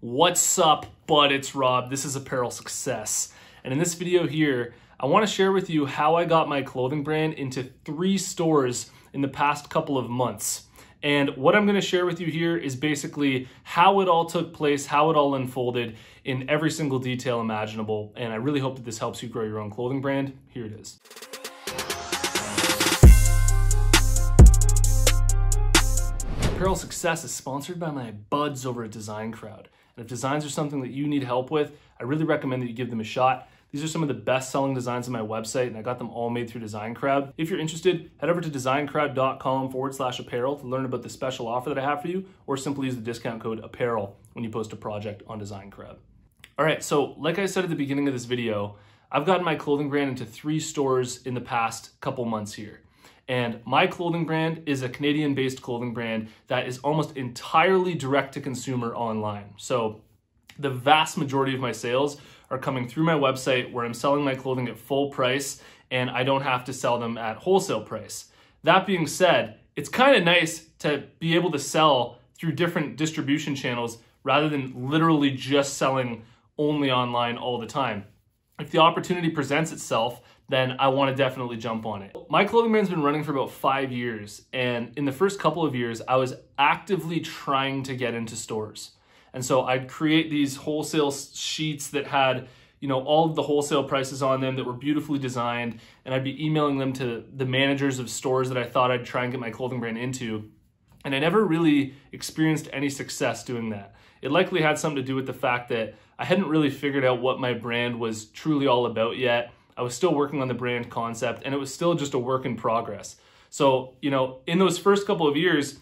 What's up, bud? It's Rob. This is Apparel Success. And in this video here, I want to share with you how I got my clothing brand into three stores in the past couple of months. And what I'm going to share with you here is basically how it all took place, how it all unfolded in every single detail imaginable. And I really hope that this helps you grow your own clothing brand. Here it is. Apparel Success is sponsored by my buds over at Design Crowd. And if designs are something that you need help with, I really recommend that you give them a shot. These are some of the best selling designs on my website and I got them all made through Design Crowd. If you're interested, head over to designcrowd.com forward slash apparel to learn about the special offer that I have for you or simply use the discount code apparel when you post a project on Design Crowd. All right, so like I said at the beginning of this video, I've gotten my clothing brand into three stores in the past couple months here. And my clothing brand is a Canadian based clothing brand that is almost entirely direct to consumer online. So the vast majority of my sales are coming through my website where I'm selling my clothing at full price and I don't have to sell them at wholesale price. That being said, it's kind of nice to be able to sell through different distribution channels rather than literally just selling only online all the time. If the opportunity presents itself then I want to definitely jump on it. My clothing brand's been running for about five years, and in the first couple of years, I was actively trying to get into stores. And so I'd create these wholesale sheets that had you know, all of the wholesale prices on them that were beautifully designed, and I'd be emailing them to the managers of stores that I thought I'd try and get my clothing brand into. And I never really experienced any success doing that. It likely had something to do with the fact that I hadn't really figured out what my brand was truly all about yet. I was still working on the brand concept and it was still just a work in progress. So, you know, in those first couple of years,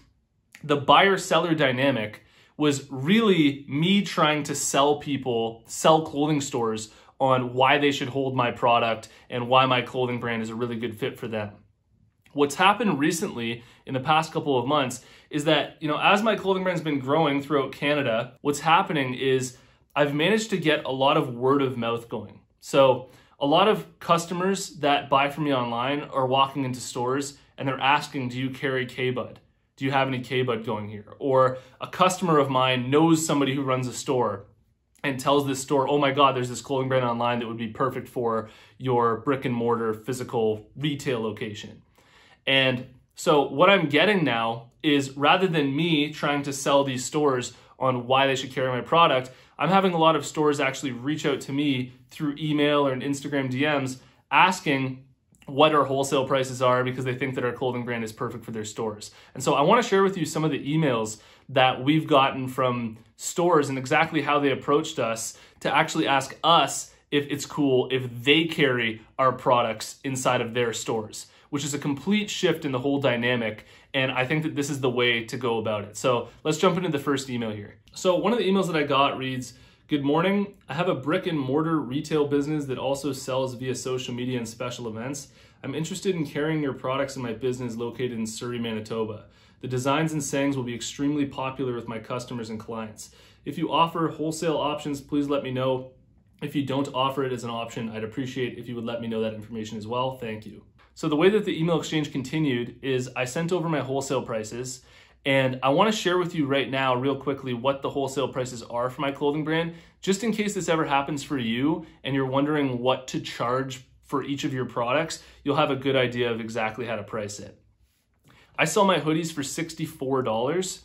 the buyer seller dynamic was really me trying to sell people, sell clothing stores on why they should hold my product and why my clothing brand is a really good fit for them. What's happened recently in the past couple of months is that, you know, as my clothing brand's been growing throughout Canada, what's happening is I've managed to get a lot of word of mouth going. So, a lot of customers that buy from me online are walking into stores and they're asking, do you carry K-Bud? Do you have any K-Bud going here? Or a customer of mine knows somebody who runs a store and tells this store, oh my God, there's this clothing brand online that would be perfect for your brick and mortar physical retail location. And so what I'm getting now is rather than me trying to sell these stores on why they should carry my product, I'm having a lot of stores actually reach out to me through email or an Instagram DMs asking what our wholesale prices are because they think that our clothing brand is perfect for their stores. And so I want to share with you some of the emails that we've gotten from stores and exactly how they approached us to actually ask us if it's cool if they carry our products inside of their stores which is a complete shift in the whole dynamic. And I think that this is the way to go about it. So let's jump into the first email here. So one of the emails that I got reads, Good morning. I have a brick and mortar retail business that also sells via social media and special events. I'm interested in carrying your products in my business located in Surrey, Manitoba. The designs and sayings will be extremely popular with my customers and clients. If you offer wholesale options, please let me know. If you don't offer it as an option, I'd appreciate if you would let me know that information as well. Thank you. So the way that the email exchange continued is I sent over my wholesale prices and I wanna share with you right now real quickly what the wholesale prices are for my clothing brand, just in case this ever happens for you and you're wondering what to charge for each of your products, you'll have a good idea of exactly how to price it. I sell my hoodies for $64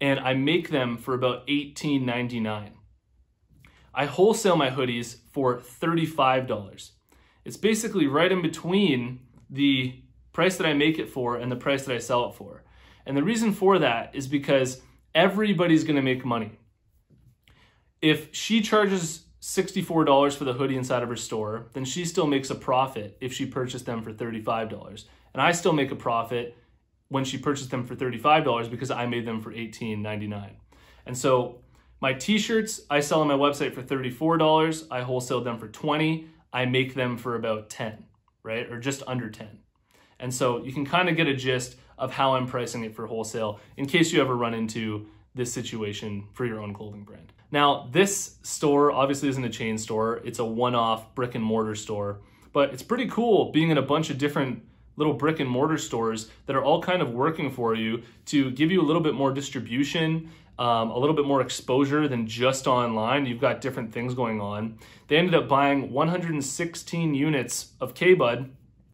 and I make them for about $18.99. I wholesale my hoodies for $35. It's basically right in between the price that I make it for and the price that I sell it for. And the reason for that is because everybody's going to make money. If she charges $64 for the hoodie inside of her store, then she still makes a profit if she purchased them for $35. And I still make a profit when she purchased them for $35 because I made them for $18.99. And so my t-shirts, I sell on my website for $34. I wholesale them for 20. I make them for about 10 right? Or just under 10. And so you can kind of get a gist of how I'm pricing it for wholesale in case you ever run into this situation for your own clothing brand. Now, this store obviously isn't a chain store. It's a one-off brick and mortar store, but it's pretty cool being in a bunch of different little brick and mortar stores that are all kind of working for you to give you a little bit more distribution, um, a little bit more exposure than just online. You've got different things going on. They ended up buying 116 units of K-Bud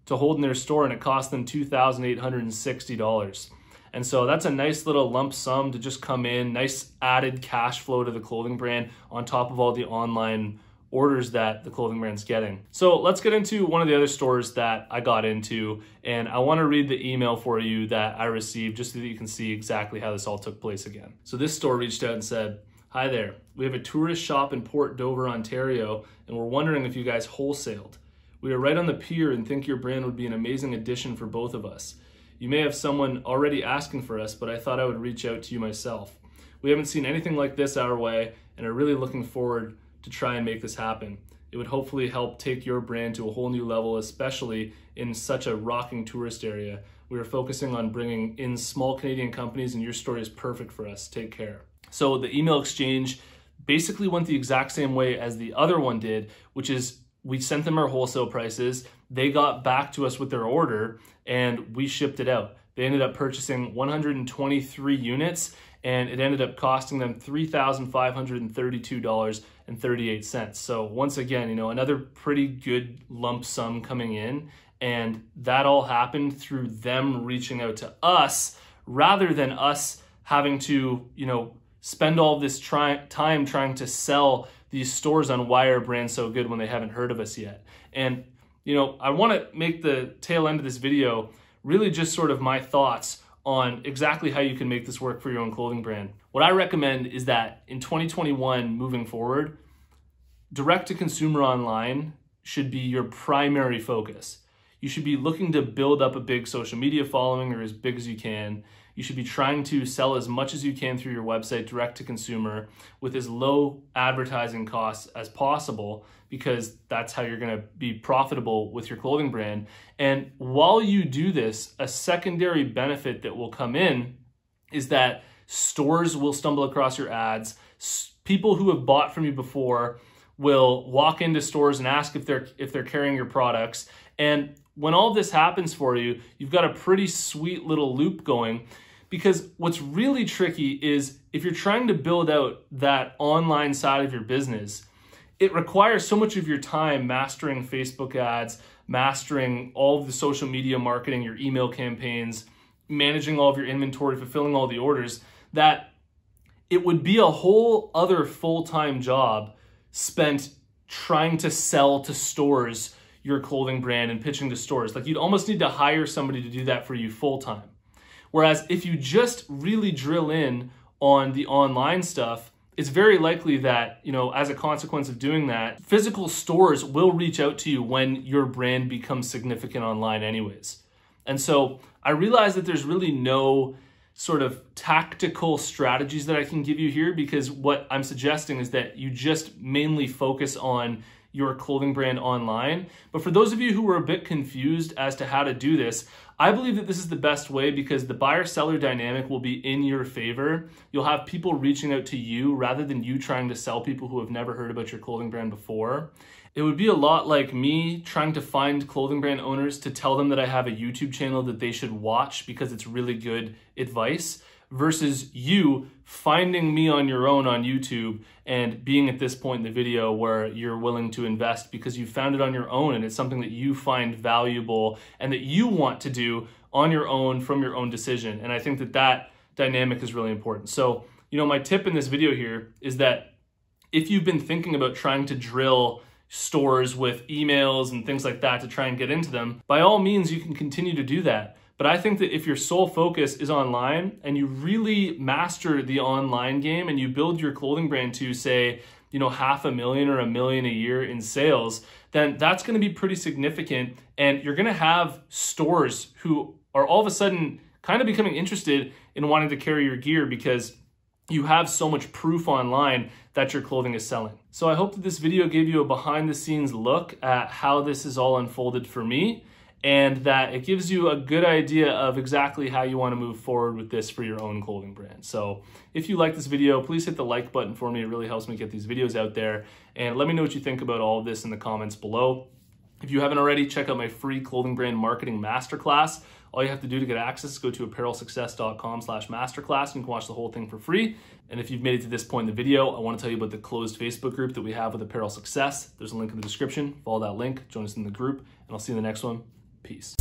to hold in their store and it cost them $2,860. And so that's a nice little lump sum to just come in, nice added cash flow to the clothing brand on top of all the online orders that the clothing brand's getting. So let's get into one of the other stores that I got into, and I wanna read the email for you that I received just so that you can see exactly how this all took place again. So this store reached out and said, Hi there, we have a tourist shop in Port Dover, Ontario, and we're wondering if you guys wholesaled. We are right on the pier and think your brand would be an amazing addition for both of us. You may have someone already asking for us, but I thought I would reach out to you myself. We haven't seen anything like this our way and are really looking forward to try and make this happen. It would hopefully help take your brand to a whole new level, especially in such a rocking tourist area. We are focusing on bringing in small Canadian companies, and your story is perfect for us. Take care. So, the email exchange basically went the exact same way as the other one did, which is we sent them our wholesale prices. They got back to us with their order, and we shipped it out. They ended up purchasing 123 units, and it ended up costing them $3,532 and 38 cents. So once again, you know, another pretty good lump sum coming in. And that all happened through them reaching out to us rather than us having to, you know, spend all this try- time trying to sell these stores on why our brand's so good when they haven't heard of us yet. And, you know, I want to make the tail end of this video really just sort of my thoughts on exactly how you can make this work for your own clothing brand. What I recommend is that in 2021 moving forward, direct to consumer online should be your primary focus. You should be looking to build up a big social media following or as big as you can. You should be trying to sell as much as you can through your website direct to consumer with as low advertising costs as possible because that's how you're going to be profitable with your clothing brand. And while you do this, a secondary benefit that will come in is that Stores will stumble across your ads. People who have bought from you before will walk into stores and ask if they're if they're carrying your products. And when all this happens for you, you've got a pretty sweet little loop going because what's really tricky is if you're trying to build out that online side of your business, it requires so much of your time mastering Facebook ads, mastering all of the social media marketing, your email campaigns, managing all of your inventory, fulfilling all the orders that it would be a whole other full-time job spent trying to sell to stores your clothing brand and pitching to stores. Like you'd almost need to hire somebody to do that for you full-time. Whereas if you just really drill in on the online stuff, it's very likely that, you know, as a consequence of doing that, physical stores will reach out to you when your brand becomes significant online anyways. And so I realize that there's really no sort of tactical strategies that I can give you here because what I'm suggesting is that you just mainly focus on your clothing brand online. But for those of you who were a bit confused as to how to do this, I believe that this is the best way because the buyer seller dynamic will be in your favor. You'll have people reaching out to you rather than you trying to sell people who have never heard about your clothing brand before. It would be a lot like me trying to find clothing brand owners to tell them that I have a YouTube channel that they should watch because it's really good advice versus you finding me on your own on YouTube and being at this point in the video where you're willing to invest because you found it on your own and it's something that you find valuable and that you want to do on your own from your own decision. And I think that that dynamic is really important. So, you know, my tip in this video here is that if you've been thinking about trying to drill stores with emails and things like that to try and get into them, by all means, you can continue to do that. But I think that if your sole focus is online and you really master the online game and you build your clothing brand to, say, you know, half a million or a million a year in sales, then that's gonna be pretty significant. And you're gonna have stores who are all of a sudden kind of becoming interested in wanting to carry your gear because you have so much proof online that your clothing is selling. So I hope that this video gave you a behind the scenes look at how this is all unfolded for me and that it gives you a good idea of exactly how you want to move forward with this for your own clothing brand. So if you like this video, please hit the like button for me. It really helps me get these videos out there. And let me know what you think about all of this in the comments below. If you haven't already, check out my free clothing brand marketing masterclass. All you have to do to get access is go to apparelsuccess.com slash masterclass and you can watch the whole thing for free. And if you've made it to this point in the video, I want to tell you about the closed Facebook group that we have with Apparel Success. There's a link in the description. Follow that link, join us in the group, and I'll see you in the next one. Peace.